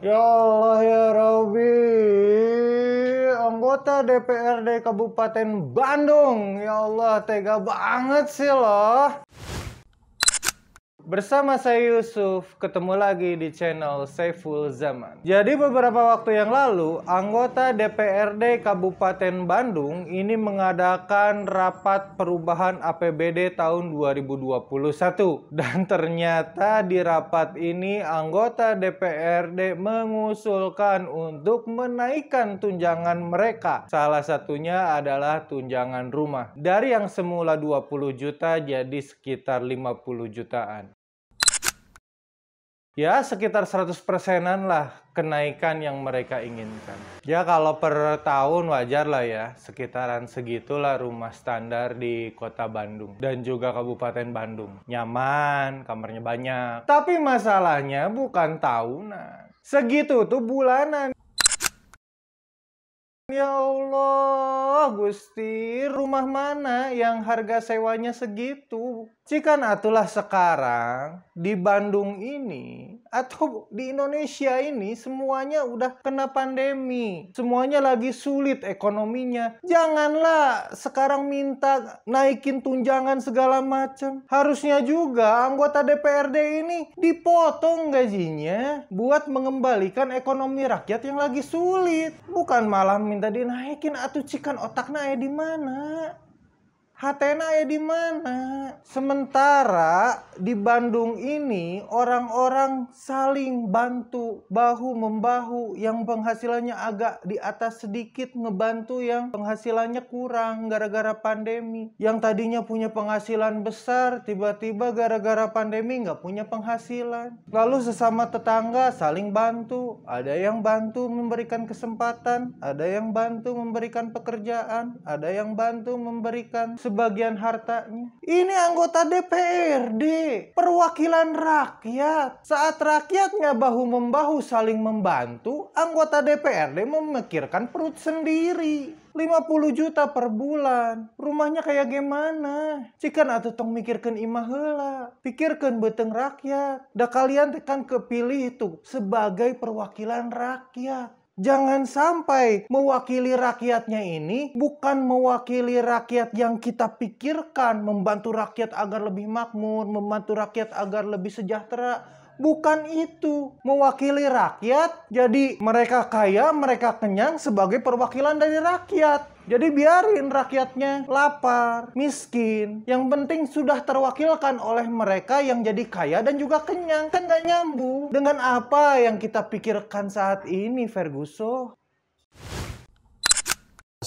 Ya Allah ya Rabbi Anggota DPRD Kabupaten Bandung Ya Allah tega banget sih loh Bersama saya Yusuf, ketemu lagi di channel Saiful Zaman. Jadi beberapa waktu yang lalu, anggota DPRD Kabupaten Bandung ini mengadakan rapat perubahan APBD tahun 2021. Dan ternyata di rapat ini anggota DPRD mengusulkan untuk menaikkan tunjangan mereka. Salah satunya adalah tunjangan rumah. Dari yang semula 20 juta jadi sekitar 50 jutaan ya sekitar 100 persenan lah kenaikan yang mereka inginkan. Ya kalau per tahun wajar lah ya, sekitaran segitulah rumah standar di kota Bandung dan juga Kabupaten Bandung. Nyaman, kamarnya banyak. Tapi masalahnya bukan tahunan. Segitu tuh bulanan. Ya Allah. Allah oh, Gusti, rumah mana yang harga sewanya segitu? Cikan atulah sekarang di Bandung ini atau di Indonesia ini semuanya udah kena pandemi, semuanya lagi sulit ekonominya. Janganlah sekarang minta naikin tunjangan segala macam. Harusnya juga anggota DPRD ini dipotong gajinya buat mengembalikan ekonomi rakyat yang lagi sulit. Bukan malah minta dinaikin atau cikan otaknya di mana? Hatena ya di mana? Sementara di Bandung ini orang-orang saling bantu bahu membahu yang penghasilannya agak di atas sedikit ngebantu yang penghasilannya kurang gara-gara pandemi. Yang tadinya punya penghasilan besar tiba-tiba gara-gara pandemi nggak punya penghasilan. Lalu sesama tetangga saling bantu. Ada yang bantu memberikan kesempatan, ada yang bantu memberikan pekerjaan, ada yang bantu memberikan sebagian hartanya. Ini anggota DPRD, perwakilan rakyat. Saat rakyatnya bahu-membahu saling membantu, anggota DPRD memikirkan perut sendiri. 50 juta per bulan. Rumahnya kayak gimana? Cikan atau tong mikirkan imah hela. Pikirkan beteng rakyat. dah kalian tekan kepilih itu sebagai perwakilan rakyat Jangan sampai mewakili rakyatnya ini bukan mewakili rakyat yang kita pikirkan, membantu rakyat agar lebih makmur, membantu rakyat agar lebih sejahtera, bukan itu mewakili rakyat jadi mereka kaya mereka kenyang sebagai perwakilan dari rakyat jadi biarin rakyatnya lapar, miskin. Yang penting sudah terwakilkan oleh mereka yang jadi kaya dan juga kenyang. Kan gak nyambung. Dengan apa yang kita pikirkan saat ini, Ferguson?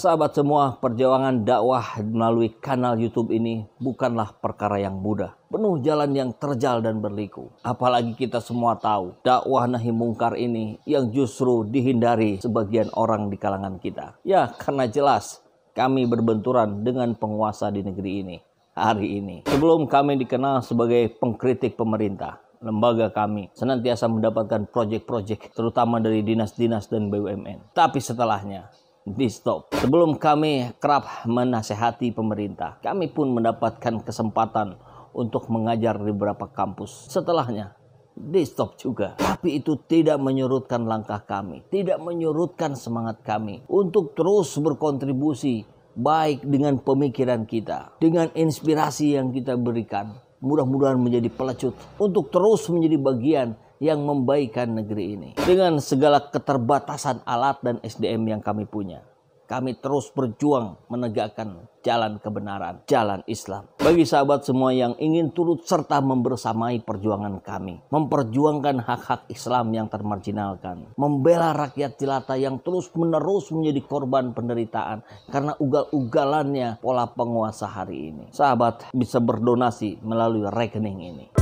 sahabat semua, perjuangan dakwah melalui kanal YouTube ini bukanlah perkara yang mudah. Penuh jalan yang terjal dan berliku. Apalagi kita semua tahu, dakwah nahi mungkar ini yang justru dihindari sebagian orang di kalangan kita. Ya, karena jelas kami berbenturan dengan penguasa di negeri ini hari ini. Sebelum kami dikenal sebagai pengkritik pemerintah, lembaga kami senantiasa mendapatkan proyek-proyek terutama dari dinas-dinas dan BUMN. Tapi setelahnya, di stop. Sebelum kami kerap menasehati pemerintah, kami pun mendapatkan kesempatan untuk mengajar di beberapa kampus. Setelahnya, di stop juga. Tapi itu tidak menyurutkan langkah kami, tidak menyurutkan semangat kami untuk terus berkontribusi baik dengan pemikiran kita, dengan inspirasi yang kita berikan, mudah-mudahan menjadi pelecut untuk terus menjadi bagian yang membaikan negeri ini dengan segala keterbatasan alat dan SDM yang kami punya kami terus berjuang menegakkan jalan kebenaran, jalan Islam. Bagi sahabat semua yang ingin turut serta membersamai perjuangan kami, memperjuangkan hak-hak Islam yang termarginalkan, membela rakyat jelata yang terus-menerus menjadi korban penderitaan karena ugal-ugalannya pola penguasa hari ini. Sahabat bisa berdonasi melalui rekening ini.